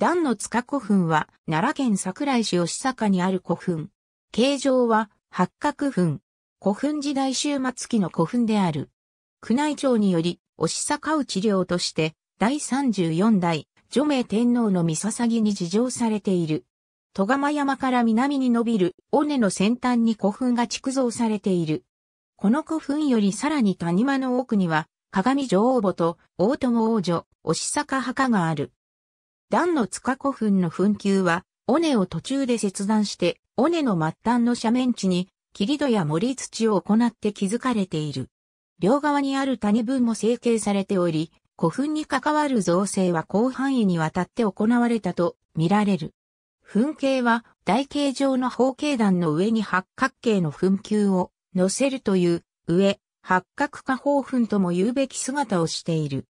段の塚古墳は、奈良県桜井市吉坂にある古墳。形状は、八角墳。古墳時代終末期の古墳である。宮内庁により、吉坂内領として、第34代、女名天皇の御捧ぎに事情されている。戸釜山から南に伸びる尾根の先端に古墳が築造されている。この古墳よりさらに谷間の奥には、鏡女王墓と大友王女、押坂墓がある。段の塚古墳の墳丘は、尾根を途中で切断して、尾根の末端の斜面地に、切り土や盛り土を行って築かれている。両側にある谷分も成形されており、古墳に関わる造成は広範囲にわたって行われたと見られる。墳形は台形状の方形段の上に八角形の墳丘を乗せるという上、八角化方墳とも言うべき姿をしている。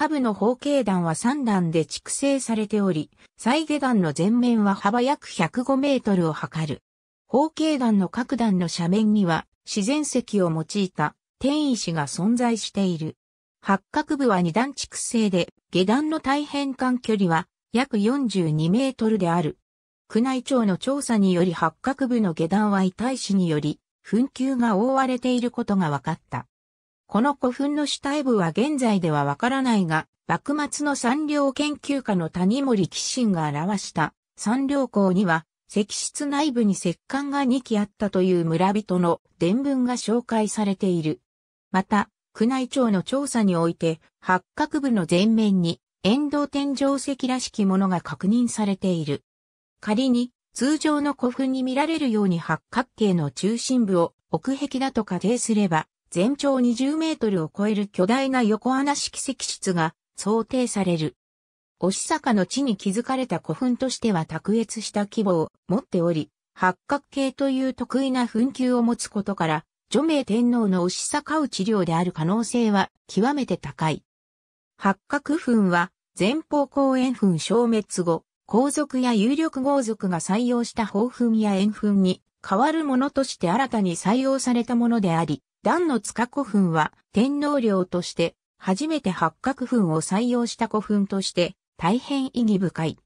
下部の方形段は3段で築成されており、再下段の前面は幅約105メートルを測る。方形段の各段の斜面には自然石を用いた天石が存在している。八角部は2段築成で、下段の大変間距離は約42メートルである。宮内庁の調査により八角部の下段は遺体死により、紛糾が覆われていることが分かった。この古墳の主体部は現在ではわからないが、幕末の産業研究家の谷森紀信が表した産業校には、石室内部に石棺が2基あったという村人の伝聞が紹介されている。また、宮内庁の調査において、八角部の前面に、沿道天井石らしきものが確認されている。仮に、通常の古墳に見られるように八角形の中心部を奥壁だと仮定すれば、全長20メートルを超える巨大な横穴式石室が想定される。押坂の地に築かれた古墳としては卓越した規模を持っており、八角形という得意な墳丘を持つことから、除名天皇の押坂治療である可能性は極めて高い。八角墳は前方後円墳消滅後、皇族や有力豪族が採用した宝墳や円墳に変わるものとして新たに採用されたものであり、段の塚古墳は天皇陵として初めて八角墳を採用した古墳として大変意義深い。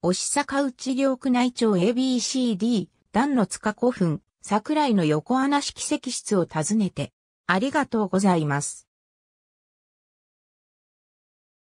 押坂内陵区内町 ABCD 段の塚古墳桜井の横穴式石室を訪ねてありがとうございます。